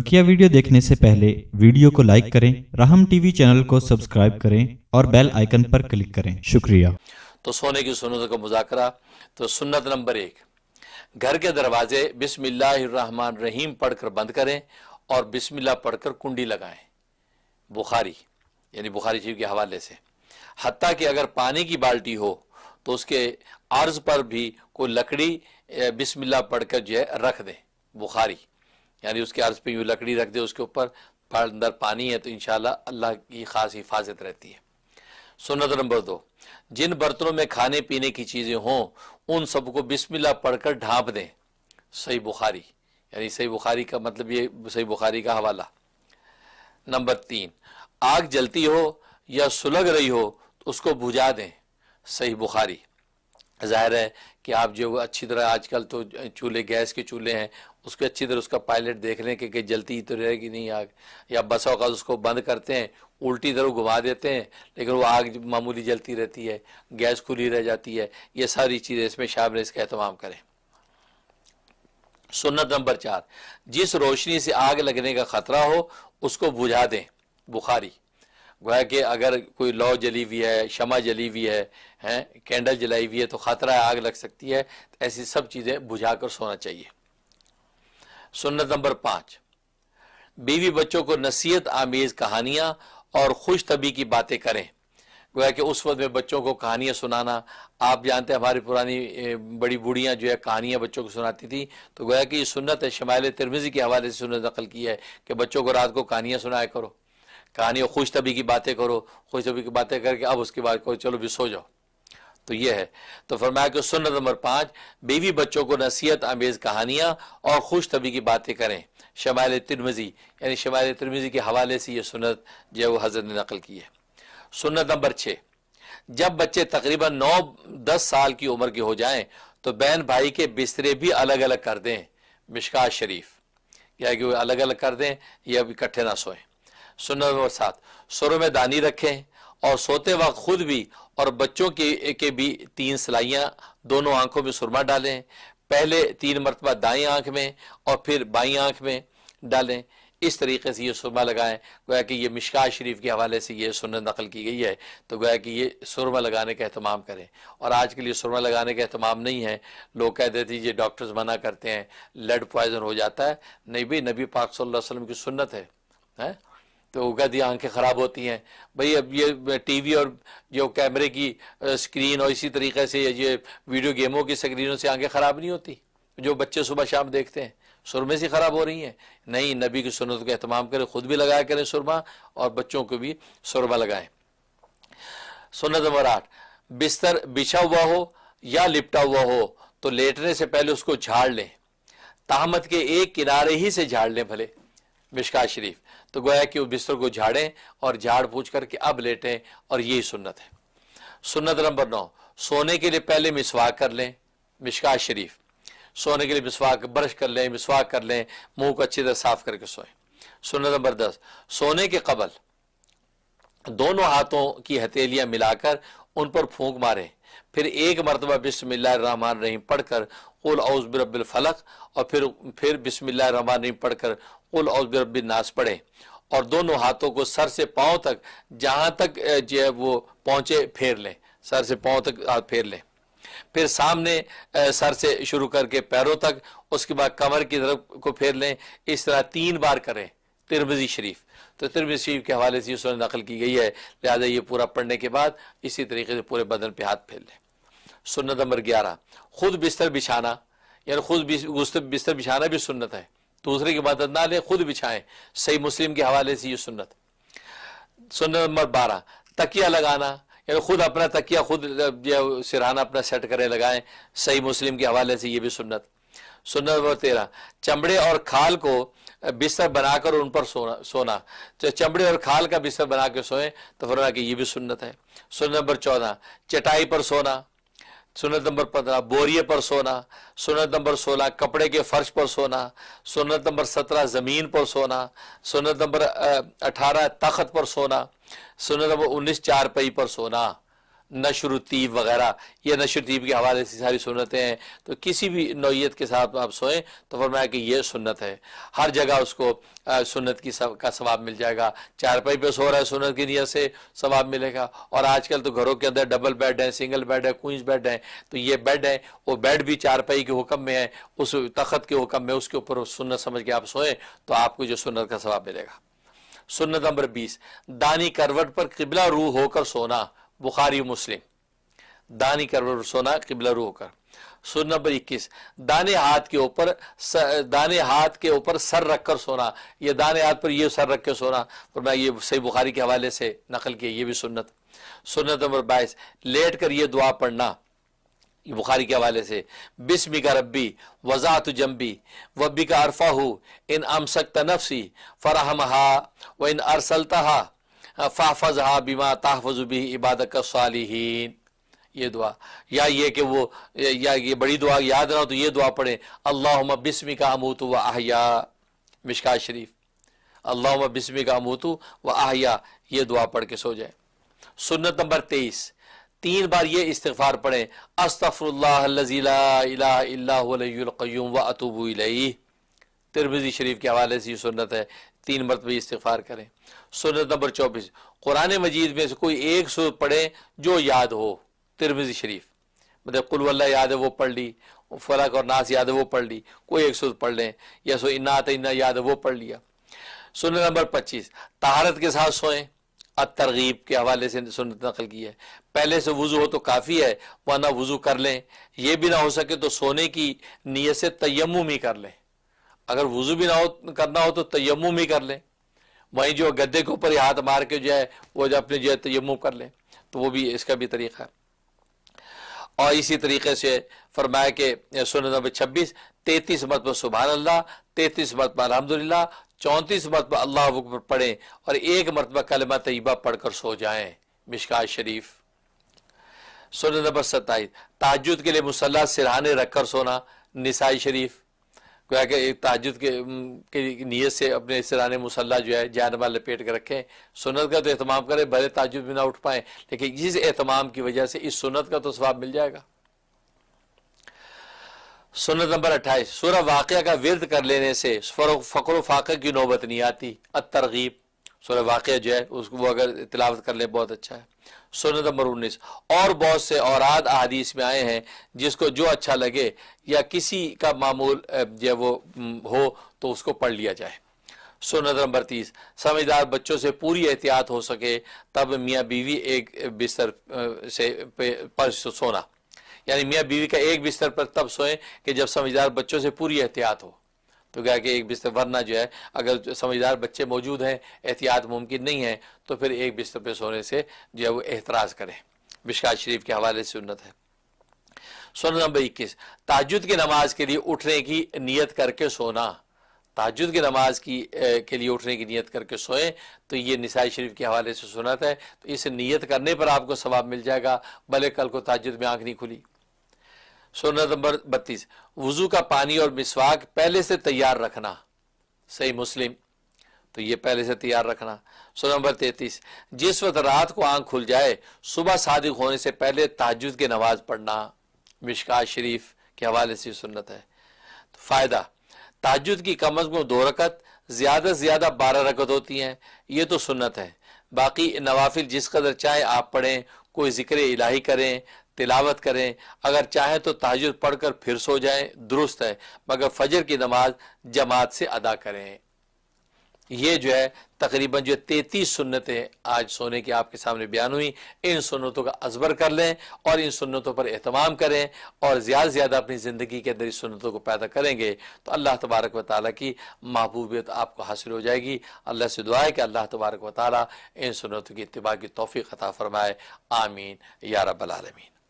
बकिया वीडियो देखने से पहले वीडियो को लाइक करें राहम टीवी चैनल को सब्सक्राइब करें और बेल आइकन पर क्लिक करें शुक्रिया तो सोने की सुनत का मुजाकरा तो सुन्नत नंबर एक घर के दरवाजे बिस्मिल्लाहमान रहीम पढ़कर बंद करें और बिस्मिल्ला पढ़कर कुंडी लगाएं बुखारी यानी बुखारी जीव के हवाले से हती कि अगर पानी की बाल्टी हो तो उसके अर्ज पर भी कोई लकड़ी बिस्मिल्ला पढ़कर जो है रख दें बुखारी यानी उसके अर्ज पे यूँ लकड़ी रख दे उसके ऊपर अंदर पानी है तो इन अल्लाह की खास हिफाजत रहती है सुनत नंबर दो जिन बर्तनों में खाने पीने की चीज़ें हों उन सबको बिस्मिल्लाह पढ़कर ढांप दें सही बुखारी यानी सही बुखारी का मतलब ये सही बुखारी का हवाला नंबर तीन आग जलती हो या सुलग रही हो तो उसको बुझा दें सही बुखारी ज़ाहिर है कि आप जो अच्छी तरह आजकल तो चूल्हे गैस के चूल्हे हैं उसको अच्छी तरह उसका पायलट देख लें कि कहीं जलती तो रहेगी नहीं आग या बस अवकात तो उसको बंद करते हैं उल्टी तरह घुमा देते हैं लेकिन वो आग मामूली जलती रहती है गैस खुली रह जाती है ये सारी चीज़ें इसमें शामिल इसका अहतमाम करें सुन्नत नंबर चार जिस रोशनी से आग लगने का ख़तरा हो उसको बुझा दें बुखारी गोया कि अगर कोई लौ जली हुई है शमा जली हुई है हैं कैंडल जलाई हुई है तो ख़तरा आग लग सकती है तो ऐसी सब चीज़ें बुझा कर सोना चाहिए सुन्नत नंबर पांच बीवी बच्चों को नसीहत आमेज कहानियां और खुश तबी की बातें करें गोया कि उस वक्त में बच्चों को कहानियाँ सुनाना आप जानते हैं हमारी पुरानी बड़ी बूढ़ियाँ जो है कहानियाँ बच्चों को सुनाती थी तो गोया कि ये सुन्नत है शमाल तिरमिजी के हवाले से सुनत दखल की है कि बच्चों को रात को कहानियाँ सुनाया करो कहानियों खुश तबी की बातें करो खुश तबी की बातें करके अब उसके बाद करो चलो भी सो जाओ तो यह है तो फरमाया कि सुन्नत नंबर पांच बीवी बच्चों को नसीहत आमेज़ कहानियां और खुश तबी की बातें करें शमाल तिरमजी यानी शमाल तिरमजी के हवाले से यह सुनत जो है वह हज़रत ने नकल की है सुनत नंबर छः जब बच्चे तकरीबन नौ दस साल की उम्र के हो जाएं तो बहन भाई के बिस्तरे भी अलग अलग कर दें मिशका शरीफ क्या कि वो अलग अलग कर दें या अब इकट्ठे ना सोएं सुनत नंबर सात सुरों में दानी रखें और सोते वक्त खुद भी और बच्चों के के भी तीन सिलाइयाँ दोनों आंखों में सुरमा डालें पहले तीन मरतबा दाई आंख में और फिर बाई आंख में डालें इस तरीके से ये सुरमा लगाएं गोया कि ये मिशका शरीफ के हवाले से ये सुन नकल की गई है तो गोया कि ये सुरमा लगाने का अहतमाम करें और आज के लिए सुरमा लगाने का अहतमाम नहीं है लोग कह देते ये डॉक्टर्स मना करते हैं लेड पॉइजन हो जाता है नहीं भाई नबी पाक सल्लल्लाहु अलैहि वसल्लम की सुन्नत है, है? तो वो कहती आंखें ख़राब होती हैं भाई अब ये टीवी और जो कैमरे की स्क्रीन और इसी तरीके से ये वीडियो गेमों की स्क्रीनों से आंखें ख़राब नहीं होती जो बच्चे सुबह शाम देखते हैं सुरमे से ख़राब हो रही हैं नहीं नबी की सुनत का अहतमाम करें ख़ुद भी लगाया करें सुरमा और बच्चों को भी सुरमा लगाएं सुनत नंबर आठ बिस्तर बिछा हुआ हो या लिपटा हुआ हो तो लेटने से पहले उसको झाड़ लें तहमत के एक किनारे ही से झाड़ लें भले मिशका शरीफ तो गोया कि वो बिस्तर को झाड़ें और झाड़ पूछ करके अब लेटें और यही सुन्नत है सुन्नत नंबर नौ सोने के लिए पहले मिसवाक कर लें मिशका शरीफ सोने के लिए मिसवाक ब्रश कर लें मिसवाक कर लें मुंह को अच्छी तरह साफ करके सोएं सुन्नत नंबर दस सोने के कबल दोनों हाथों की हथेलियां मिलाकर उन पर फूंक मारें फिर एक मरतबा बिस्मिल्लाह रहमान रहीम पढ़कर उल औज़ फलक और फिर फिर बिस्मिल्लाह रहमान रहीम पढ़कर कुल औजब नाश पढ़ें और दोनों हाथों को सर से पाँव तक जहाँ तक जो है वो पहुँचे फेर लें सर से पाँव तक फेर लें फिर सामने सर से शुरू करके पैरों तक उसके बाद कमर की तरफ को फेर लें इस तरह तीन बार करें तिरमजी शरीफ तो तिरमजी शरीफ के हवाले से उसने नकल की गई है लिहाजा ये पूरा पढ़ने के बाद इसी तरीके से पूरे बदन पे हाथ फेर लें सुन्नत नंबर ग्यारह खुद बिस्तर बिछाना यानी खुद बिस्तर बिछाना भी सुन्नत है दूसरे की मदद ना ले खुद बिछाएं सही मुस्लिम के हवाले से ये सुन्नत सुन्नत नंबर बारह तकिया लगाना यानी खुद अपना तकिया खुद सिरहाना अपना सेट करें लगाएं सही मुस्लिम के हवाले से ये भी सुन्नत सुन्नत नंबर तेरह चमड़े और खाल को बिस्तर बनाकर उन पर सोना सोना तो चमड़े और खाल का बिस्तर बना के सोएं तो फरमा कि ये भी सुन्नत है सुन्नत नंबर चौदह चटाई पर सोना सुनत नंबर पंद्रह बोरिए पर सोना सुनत नंबर सोलह कपड़े के फर्श पर सोना सुनत नंबर सत्रह ज़मीन पर सोना सुनत नंबर अठारह तखत पर सोना सुनत नंबर उन्नीस चारपाई पर सोना नशरुतीब वगैरह या नशरुतीब के हवाले से सारी सुनतें हैं तो किसी भी नोयत के साथ आप सोएं तो फरमाया कि यह सुन्नत है हर जगह उसको सुन्नत की सब, का सवाब मिल जाएगा चारपाई पे सो रहा है सुन्नत की नीयत से सवाब मिलेगा और आजकल तो घरों के अंदर डबल बेड है सिंगल बेड है क्वींस बेड है तो ये बेड है वो बेड भी चारपाई के हुक्म में है उस तखत के हुक्म में उसके ऊपर सुन्नत समझ के आप सोएं तो आपको जो सुन्नत का सवाब मिलेगा सुन्नत नंबर बीस दानी करवट पर किबला रू होकर सोना बुखारी मुस्लिम दानी कर सोना किबला रू होकर सुन नंबर इक्कीस दाने हाथ के ऊपर दाने हाथ के ऊपर सर रखकर सोना यह दाने हाथ पर ये सर रख के सोना और मैं ये सही बुखारी के हवाले से नकल किया ये भी सुन्नत सुन्नत नंबर बाईस लेट कर ये दुआ पढ़ना ये बुखारी के हवाले से बिस्मी का रबी वजात जम्बी वबी का अरफा हु इन अमसक तनफसी फ़राहम हा व इन अरसलता हा फ़ाफ़ज़ हा बीमा तहफज भी इबाद सालहीन ये दुआ या ये कि वो या ये बड़ी दुआ याद रहा तो ये दुआ पढ़े अल्लाह बिस्मी का अमूत व आहया मिशका शरीफ अल्लाह बिस्मी का अमूतु व आहया ये दुआ पढ़ के सो जाए सुन्नत नंबर तेईस तीन बार ये इस्तफ़ार पढ़ें अस्तफ़ल्लाजीम व अतूबी तिरमिजी शरीफ के हवाले से ये सुन्नत है तीन भी इस्तफ़ार करें सुनत नंबर चौबीस कुरान मजीद में से कोई एक सुर पढ़ें जो याद हो तिरमिज़ी शरीफ मतलब कुल याद है वो पढ़ ली फलक और नास याद है वो पढ़ ली कोई एक सुर पढ़ लें या सो इन्ना इन्ना याद है वो पढ़ लिया सुन नंबर पच्चीस तहारत के साथ सोएं अब तरगीब के हवाले से सुनत नकल की है पहले से वज़ू हो तो काफ़ी है वरना वज़ू कर लें यह भी ना हो सके तो सोने की नीयत से तयम ही कर लें अगर वजू भी ना हो करना हो तो तयम ही कर लें वहीं जो गद्दे के ऊपर हाथ मार के जो है वो जो अपने जो है तयम कर लें तो वो भी इसका भी तरीका है और इसी तरीके से फरमाया कि सुन नंबर छब्बीस तैतीस पर सुबहान अल्लाह तैतीस पर अलहमदिल्ला चौंतीस पर अल्लाह पढ़े पढ़ें और एक मरतबा कलमा तयबा पढ़कर सो जाएं मिशका शरीफ सुन नंबर सत्ताईस ताजुद के लिए मुसल्ला सिरहाने रखकर सोना निसाई शरीफ गोया तो कि एक ताजुद के, के नीयत से अपने सिराने मुसल्ला जो है जानबा लपेट कर रखें सुनत का तो अहतमाम करें भले ताजुद भी ना उठ पाए लेकिन इस अहतमाम की वजह से इस सुनत का तो स्वाब मिल जाएगा सुनत नंबर अट्ठाईस सूर्य वाक़ का विरद कर लेने से फकर फाक़े की नौबत नहीं आती अतरगीब सूर्य वाक़ जो है उसको वो अगर इतलावत कर ले बहुत अच्छा है सुन नंबर उन्नीस और बहुत से और आद अदीस में आए हैं जिसको जो अच्छा लगे या किसी का मामूल जो वो हो तो उसको पढ़ लिया जाए सुनत नंबर तीस समझदार बच्चों से पूरी एहतियात हो सके तब मियाँ बीवी एक बिस्तर से पर सोना यानी मियाँ बीवी का एक बिस्तर पर तब सोएं कि जब समझदार बच्चों से पूरी एहतियात हो तो क्या कि एक बिस्तर वरना जो है अगर समझदार बच्चे मौजूद हैं एहतियात मुमकिन नहीं है तो फिर एक बिस्तर पर सोने से जो है वो एतराज़ करें बिशकात शरीफ के हवाले से उन्नत है सुनत नंबर इक्कीस ताजुद की नमाज के लिए उठने की नीयत करके सोना ताजुद की नमाज की ए, के लिए उठने की नीयत करके सोएं तो ये निसाई शरीफ के हवाले से सुनत है तो इस नीयत करने पर आपको सवाब मिल जाएगा भले कल को ताजुद में आँख नहीं खुली सुनत नंबर बत्तीस वजू का पानी और मिसवाक पहले से तैयार रखना सही मुस्लिम तो ये पहले से तैयार रखना सुन नंबर तैतीस जिस वक्त रात को आंख खुल जाए सुबह सादिक होने से पहले ताजुद की नमाज पढ़ना मिशका शरीफ के हवाले से सुनत है तो फ़ायदा ताजुद की कम अज़ कम दो रकत ज़्यादा से ज़्यादा बारह रकत होती हैं ये तो सुनत है बाकी नवाफिल जिस कदर चाहे आप पढ़ें कोई ज़िक्र इलाही करें तिलावत करें अगर चाहे तो ताज पढ़कर फिर सो जाएं दुरुस्त है मगर फजर की नमाज जमात से अदा करें ये जो है तकरीबन जो तैतीस सुन्नतें आज सोने की आपके सामने बयान हुई इन सुन्नतों का अजबर कर लें और इन सुन्नतों पर अहतमाम करें और ज़्यादा से ज़्यादा अपनी ज़िंदगी के अंदर इस सुन्नतों को पैदा करेंगे तो अल्लाह तबारक व ताली की महबूबियत आपको हासिल हो जाएगी अल्लाह से दुआ है कि अल्लाह तबारक व इन सुन्नतों की इतबा की तोफ़ी खतः फ़रमाए आमीन या रबालमीन